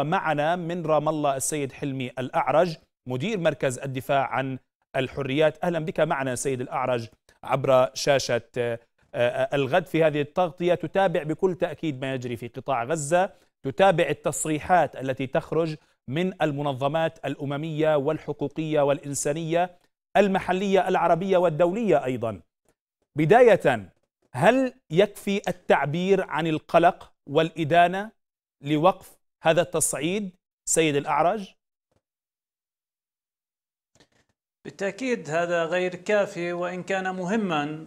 معنا من رام الله السيد حلمي الأعرج مدير مركز الدفاع عن الحريات أهلا بك معنا سيد الأعرج عبر شاشة آه، آه، الغد في هذه التغطية تتابع بكل تأكيد ما يجري في قطاع غزة تتابع التصريحات التي تخرج من المنظمات الأممية والحقوقية والإنسانية المحلية العربية والدولية أيضا بداية هل يكفي التعبير عن القلق والإدانة لوقف هذا التصعيد سيد الأعرج؟ بالتأكيد هذا غير كافي وإن كان مهما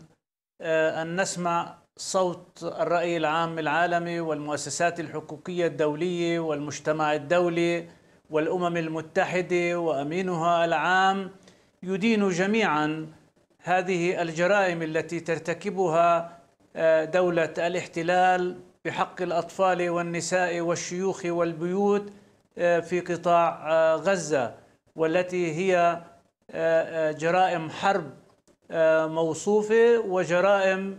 آه، أن نسمع صوت الرأي العام العالمي والمؤسسات الحقوقية الدولية والمجتمع الدولي والأمم المتحدة وأمينها العام يدين جميعا هذه الجرائم التي ترتكبها آه، دولة الاحتلال بحق الأطفال والنساء والشيوخ والبيوت آه، في قطاع آه، غزة والتي هي آه، جرائم حرب موصوفة وجرائم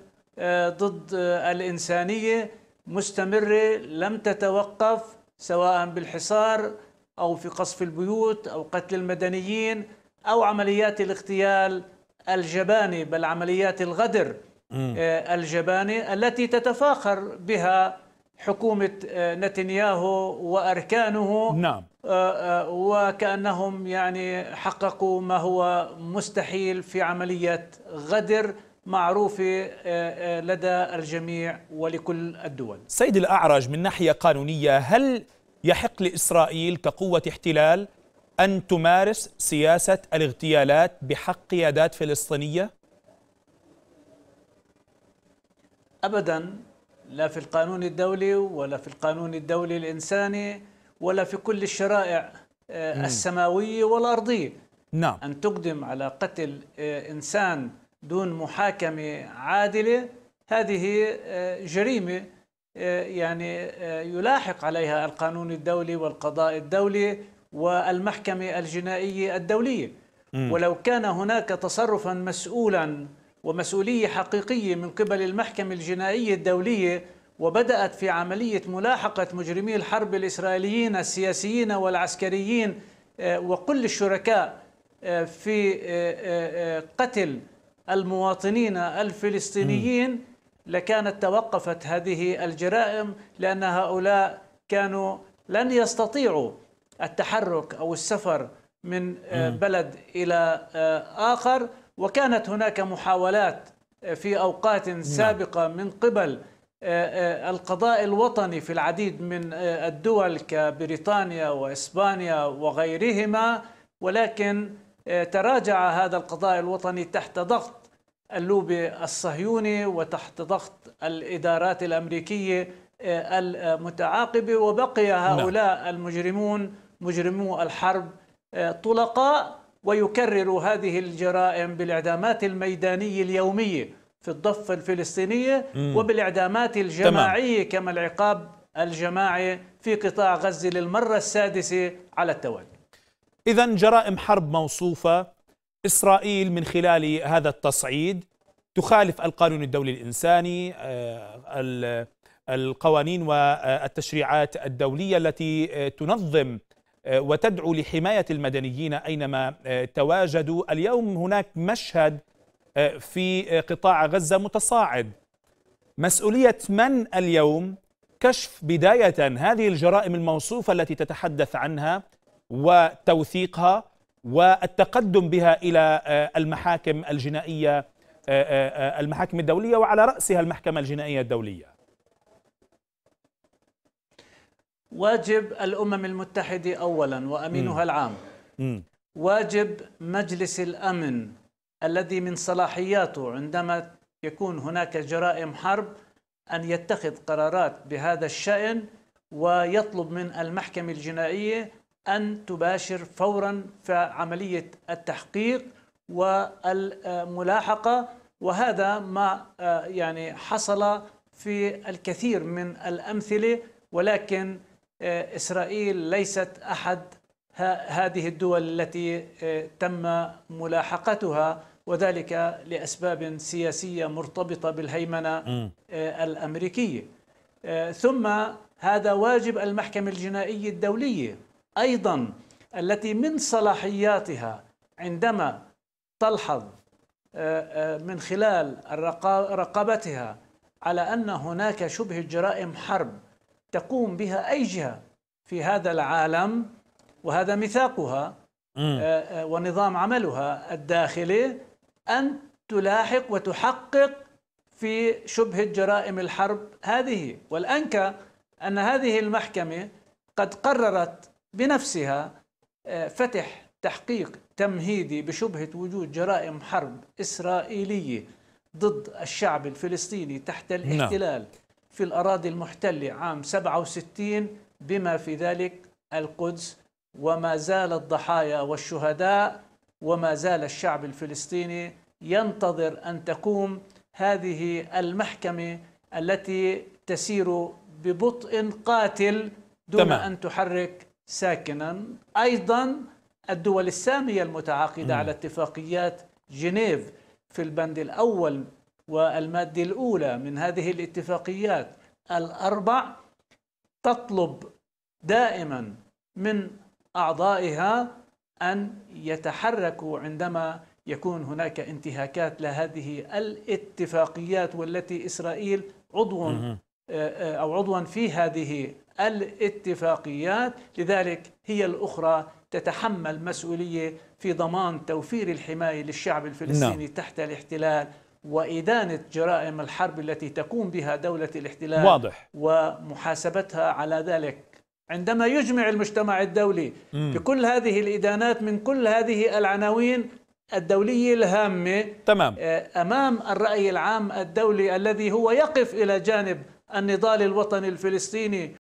ضد الإنسانية مستمرة لم تتوقف سواء بالحصار أو في قصف البيوت أو قتل المدنيين أو عمليات الاغتيال الجباني بل عمليات الغدر آه، الجباني التي تتفاخر بها حكومة آه، نتنياهو وأركانه نعم آه، وكأنهم يعني حققوا ما هو مستحيل في عملية غدر معروفة لدى الجميع ولكل الدول سيد الأعرج من ناحية قانونية هل يحق لإسرائيل كقوة احتلال أن تمارس سياسة الاغتيالات بحق قيادات فلسطينية؟ أبدا لا في القانون الدولي ولا في القانون الدولي الإنساني ولا في كل الشرائع آه، السماوية والأرضية نعم أن تقدم على قتل آه، إنسان دون محاكمة عادلة هذه آه، جريمة يعني يلاحق عليها القانون الدولي والقضاء الدولي والمحكمة الجنائية الدولية ولو كان هناك تصرفا مسؤولا ومسؤولية حقيقية من قبل المحكمة الجنائية الدولية وبدأت في عملية ملاحقة مجرمي الحرب الإسرائيليين السياسيين والعسكريين آه، وكل الشركاء آه، في آه، قتل المواطنين الفلسطينيين لكانت توقفت هذه الجرائم لأن هؤلاء كانوا لن يستطيعوا التحرك أو السفر من بلد إلى آخر وكانت هناك محاولات آه، في أوقات نعم. سابقة من قبل آه، آه، القضاء الوطني في العديد من الدول كبريطانيا وإسبانيا وغيرهما ولكن تراجع هذا القضاء الوطني تحت ضغط اللوبي الصهيوني وتحت ضغط الإدارات الأمريكية المتعاقبة وبقي نعم. هؤلاء المجرمون مجرمو الحرب طلقاء ويكرر هذه الجرائم بالإعدامات الميدانية اليومية في الضفة الفلسطينية وبالإعدامات الجماعية تمام. كما العقاب الجماعي في قطاع غزة للمرة السادسة على التوالي إذا جرائم حرب موصوفة إسرائيل من خلال هذا التصعيد تخالف القانون الدولي الإنساني آه، القوانين والتشريعات الدولية التي تنظم وتدعو لحماية المدنيين أينما آه، تواجدوا اليوم هناك مشهد آه، في آه، قطاع غزة متصاعد مسؤولية من اليوم كشف بداية هذه الجرائم الموصوفة التي تتحدث عنها وتوثيقها والتقدم بها إلى المحاكم الجنائية المحاكم الدولية وعلى رأسها المحكمة الجنائية الدولية واجب الأمم المتحدة أولا وأمينها العام واجب مجلس الأمن الذي من صلاحياته عندما يكون هناك جرائم حرب أن يتخذ قرارات بهذا الشأن ويطلب من المحكمة الجنائية أن تباشر فورا في عملية التحقيق والملاحقة وهذا ما آه، يعني حصل في الكثير من الأمثلة ولكن إسرائيل ليست أحد هذه الدول التي آه، تم ملاحقتها وذلك لأسباب سياسية مرتبطة بالهيمنة آه، الأمريكية آه، ثم هذا واجب المحكمة الجنائية الدولية أيضا التي من صلاحياتها عندما تلحظ من خلال رقابتها على أن هناك شبه جرائم حرب تقوم بها أي جهة في هذا العالم وهذا ميثاقها آه، آه، ونظام عملها الداخلي أن تلاحق وتحقق في شبهة جرائم الحرب هذه والأنكى أن هذه المحكمة قد قررت بنفسها آه، فتح تحقيق تمهيدي بشبهة وجود جرائم حرب إسرائيلية ضد الشعب الفلسطيني تحت نعم. الاحتلال لا. في الأراضي المحتلة عام 67 بما في ذلك القدس وما زال الضحايا والشهداء وما زال الشعب الفلسطيني ينتظر أن تقوم هذه المحكمة التي تسير ببطء قاتل دون تمام. أن تحرك ساكنا أيضا الدول السامية المتعاقدة مم. على اتفاقيات جنيف في البند الأول والمادة الأولى من هذه الاتفاقيات الأربع تطلب دائما من أعضائها أن يتحركوا عندما يكون هناك انتهاكات لهذه الاتفاقيات والتي إسرائيل عضو آه، آه، أو عضوا في هذه الاتفاقيات لذلك هي الأخرى تتحمل مسؤولية في ضمان توفير الحماية للشعب الفلسطيني نعم. تحت الاحتلال وإدانة جرائم الحرب التي تقوم بها دولة الاحتلال واضح ومحاسبتها على ذلك عندما يجمع المجتمع الدولي مم. بكل هذه الإدانات من كل هذه العناوين الدولية الهامة تمام آه، أمام الرأي العام الدولي الذي هو يقف إلى جانب النضال الوطني الفلسطيني